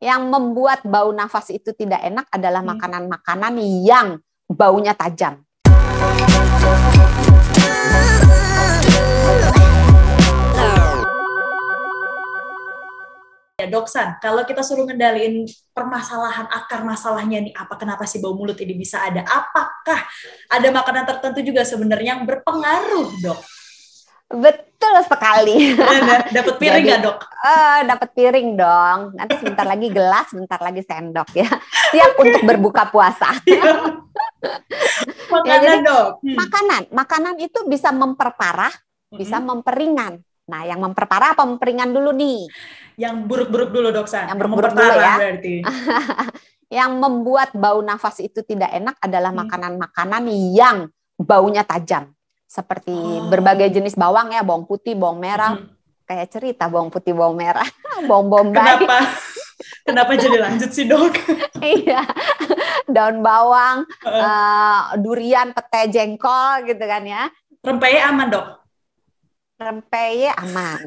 Yang membuat bau nafas itu tidak enak adalah hmm. makanan-makanan yang baunya tajam. Ya, Doksan, kalau kita suruh ngendaliin permasalahan akar masalahnya nih, apa kenapa sih bau mulut ini bisa ada? Apakah ada makanan tertentu juga sebenarnya yang berpengaruh, Dok? Betul sekali. Iya, Dapat piring nggak dok? Uh, eh, Dapat piring dong. Nanti sebentar lagi gelas, sebentar lagi sendok ya. Siap okay. untuk berbuka puasa. Iya. makanan ya, jadi, dok. Hmm. Makanan, makanan itu bisa memperparah, hmm. bisa memperingan. Nah, yang memperparah apa memperingan dulu nih? Yang buruk-buruk dulu dok San. Yang buruk-buruk dulu ya. Berarti. yang membuat bau nafas itu tidak enak adalah hmm. makanan-makanan yang baunya tajam seperti oh. berbagai jenis bawang ya, bawang putih, bawang merah. Hmm. Kayak cerita bawang putih, bawang merah, bawang bombay. Kenapa? Kenapa jadi lanjut sih, Dok? iya. Daun bawang, uh. Uh, durian, petai, jengkol gitu kan ya. Rempeye aman, Dok? Rempeye aman.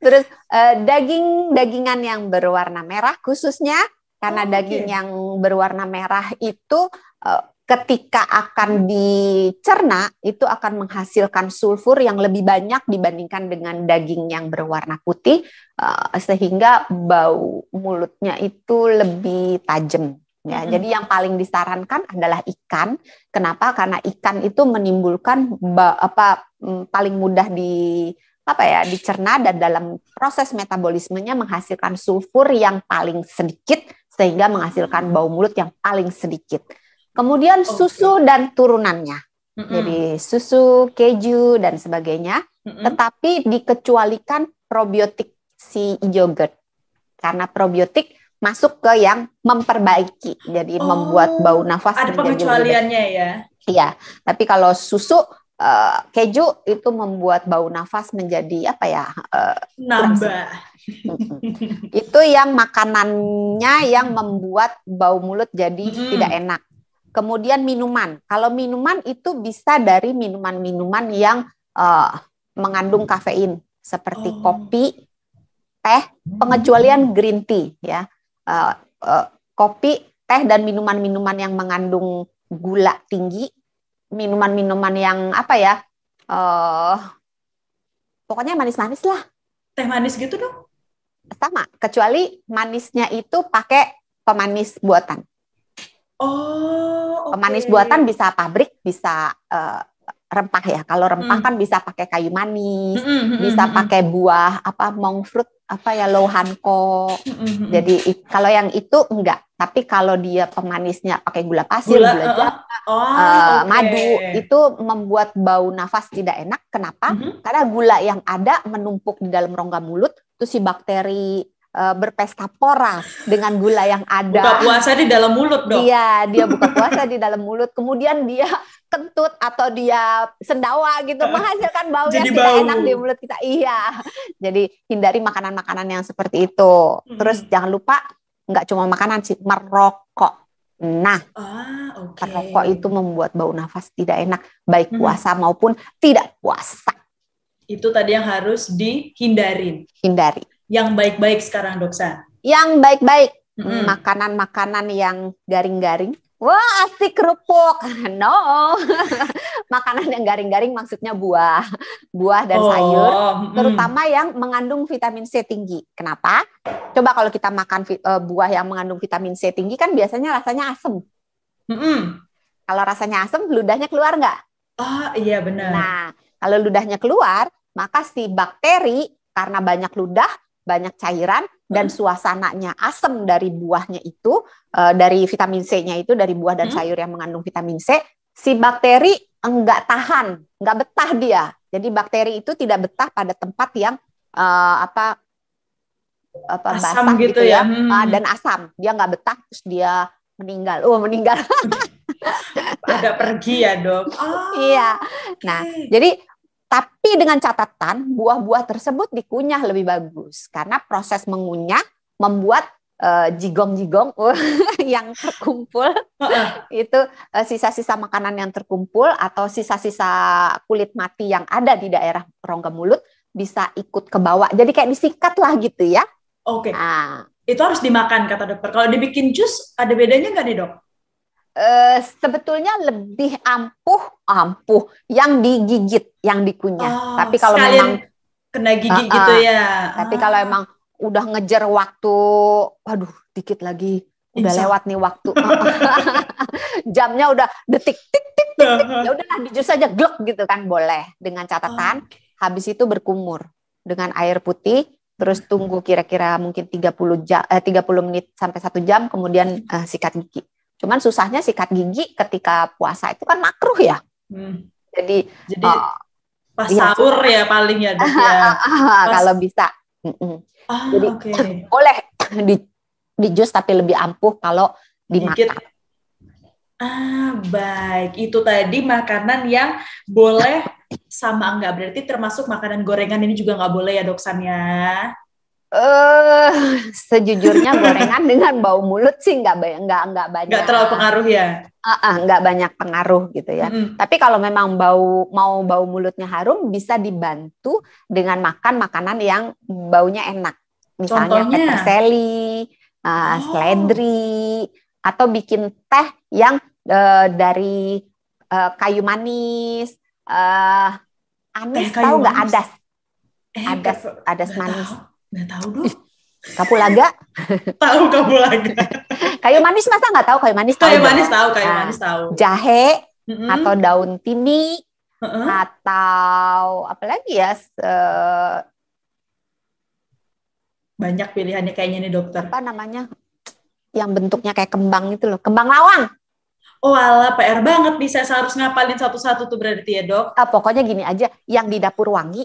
Terus uh, daging dagingan yang berwarna merah khususnya karena oh, daging okay. Iya. yang berwarna merah itu uh, ketika akan dicerna itu akan menghasilkan sulfur yang lebih banyak dibandingkan dengan daging yang berwarna putih eh, sehingga bau mulutnya itu lebih tajam ya. Hmm. Jadi yang paling disarankan adalah ikan. Kenapa? Karena ikan itu menimbulkan apa mm, paling mudah di apa ya dicerna dan dalam proses metabolismenya menghasilkan sulfur yang paling sedikit sehingga menghasilkan bau mulut yang paling sedikit. Kemudian okay. Oh, susu dan turunannya. Mm -hmm. Jadi susu, keju dan sebagainya, mm -hmm. tetapi dikecualikan probiotik si yogurt. Karena probiotik masuk ke yang memperbaiki. Jadi oh, membuat bau oh, nafas ada pengecualiannya ya. Iya, tapi kalau susu Uh, keju itu membuat bau nafas menjadi apa ya? Uh, Nambah. itu yang makanannya yang membuat bau mulut jadi mm. tidak enak. Kemudian minuman. Kalau minuman itu bisa dari minuman-minuman yang uh, mengandung kafein seperti oh. kopi, teh, pengecualian green tea ya. Uh, uh, kopi, teh dan minuman-minuman yang mengandung gula tinggi, minuman-minuman yang apa ya? Uh, pokoknya manis-manis lah. Teh manis gitu dong? Sama, kecuali manisnya itu pakai pemanis buatan. Oh, Okay. Pemanis buatan bisa pabrik, bisa uh, rempah ya. Kalau rempah hmm. kan bisa pakai kayu manis, hmm, -hmm. hmm bisa hmm, hmm. pakai buah apa mong fruit apa ya lohanko. -hmm. Jadi kalau yang itu enggak, tapi kalau dia pemanisnya pakai gula pasir, gula, gula eh, eh. oh, uh, okay. madu itu membuat bau nafas tidak enak. Kenapa? -hmm. Karena gula yang ada menumpuk di dalam rongga mulut, itu si bakteri Eh, berpesta pora dengan gula yang ada. Buka puasa di dalam mulut dong. Iya, dia buka puasa di dalam mulut. Kemudian dia kentut atau dia sendawa gitu menghasilkan bau Jadi yang bau. tidak enak di mulut kita. Iya. Jadi hindari makanan-makanan yang seperti itu. Hmm. Terus jangan lupa nggak cuma makanan sih, merokok. Nah, ah, okay. merokok itu membuat bau nafas tidak enak baik hmm. puasa maupun tidak puasa. Itu tadi yang harus dihindarin. Hindari yang baik-baik sekarang doksa? Yang baik-baik. mm Makanan-makanan yang garing-garing. Wah asik kerupuk. No. Makanan yang garing-garing maksudnya buah. Buah dan oh, sayur. Terutama yang mengandung vitamin C tinggi. Kenapa? Coba kalau kita makan eh, buah yang mengandung vitamin C tinggi kan biasanya rasanya asem. Mm-hmm. Kalau rasanya asem, ludahnya keluar nggak? Oh iya benar. Nah kalau ludahnya keluar, maka si bakteri karena banyak ludah banyak cairan dan hmm. suasananya asam dari buahnya itu eh, dari vitamin C-nya itu dari buah dan hmm. sayur yang mengandung vitamin C si bakteri enggak tahan enggak betah dia jadi bakteri itu tidak betah pada tempat yang uh, apa apa asam basah gitu, gitu ya, ya. Hmm. Ah, dan asam dia enggak betah terus dia meninggal oh meninggal ada pergi ya dok oh, iya ah, nah okay. jadi tapi dengan catatan buah-buah tersebut dikunyah lebih bagus karena proses mengunyah membuat eh, jigong-jigong uh, yang terkumpul itu eh, sisa-sisa uh, makanan yang terkumpul atau sisa-sisa kulit mati yang ada di daerah rongga mulut bisa ikut ke bawah. Jadi kayak disikat lah gitu ya. Oke. Okay. Nah. Itu harus dimakan kata dokter. Kalau dibikin jus ada bedanya nggak nih dok? uh, sebetulnya lebih ampuh ampuh yang digigit yang dikunyah oh, tapi kalau memang kena gigi uh, ah, uh, ah. gitu ya tapi ah. kalau emang udah ngejar waktu waduh dikit lagi udah Insya. lewat nih waktu ah, jamnya udah detik tik tik tik, tik. Uh-huh. ya udahlah dijus saja glek gitu kan boleh dengan catatan oh. habis itu berkumur dengan air putih terus tunggu kira-kira mungkin 30 jam eh, 30 menit sampai satu jam kemudian eh, sikat gigi Cuman susahnya sikat gigi ketika puasa itu kan makruh ya. Hmm. Jadi, Jadi uh, pas iya, sahur ya paling ya. dia ya. ah, Pas... Kalau bisa. Oh, Jadi okay. boleh di di jus tapi lebih ampuh kalau dimakan. Dikit. Ah baik, itu tadi makanan yang boleh sama enggak berarti termasuk makanan gorengan ini juga nggak boleh ya doksannya. Eh, uh, sejujurnya gorengan dengan bau mulut sih nggak banyak nggak nggak banyak. Nggak terlalu pengaruh ya. ah uh, nggak banyak pengaruh gitu ya. Mm. Tapi kalau memang bau mau bau mulutnya harum bisa dibantu dengan makan makanan yang baunya enak. Misalnya peterseli, uh, eh, oh. seledri, atau bikin teh yang uh, dari uh, kayu manis. Uh, anis kayu tahu nggak adas? Eh, adas adas manis. Nggak tahu dong. Kapulaga? tahu kapulaga. kayu manis masa nggak tahu kayu manis? Kayu manis tahu, kayu nah, manis tahu. Jahe mm-hmm. atau daun timi uh-huh. atau apa lagi ya? Se- eh, Banyak pilihannya kayaknya nih dokter. Apa namanya? Yang bentuknya kayak kembang itu loh, kembang lawang. Oh ala PR banget bisa harus ngapalin satu-satu tuh berarti ya dok. Ah, pokoknya gini aja, yang di dapur wangi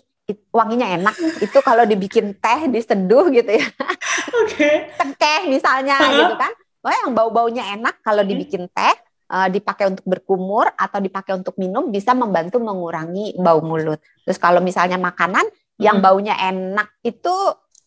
wanginya enak itu kalau dibikin teh diseduh gitu ya okay. teh misalnya uh -huh. gitu kan oh yang bau baunya enak kalau hmm. dibikin teh uh, dipakai untuk berkumur atau dipakai untuk minum bisa membantu mengurangi bau mulut terus kalau misalnya makanan yang hmm. baunya enak itu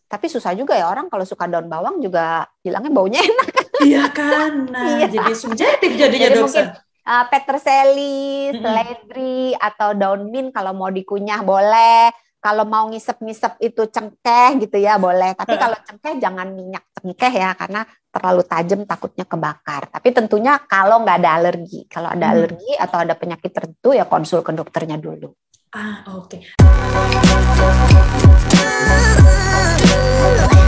tapi susah juga ya orang kalau suka daun bawang juga bilangnya baunya enak iya kan nah, iya. jadi subjektif jadinya jadi dokter mungkin, uh, eh, peterseli, hmm. seledri, -hmm. atau daun mint kalau mau dikunyah boleh kalau mau ngisep-ngisep itu cengkeh gitu ya boleh. Tapi kalau cengkeh jangan minyak cengkeh ya karena terlalu tajam takutnya kebakar. Tapi tentunya kalau nggak ada alergi, kalau ada hmm. alergi atau ada penyakit tertentu ya konsul ke dokternya dulu. Ah oke. Okay.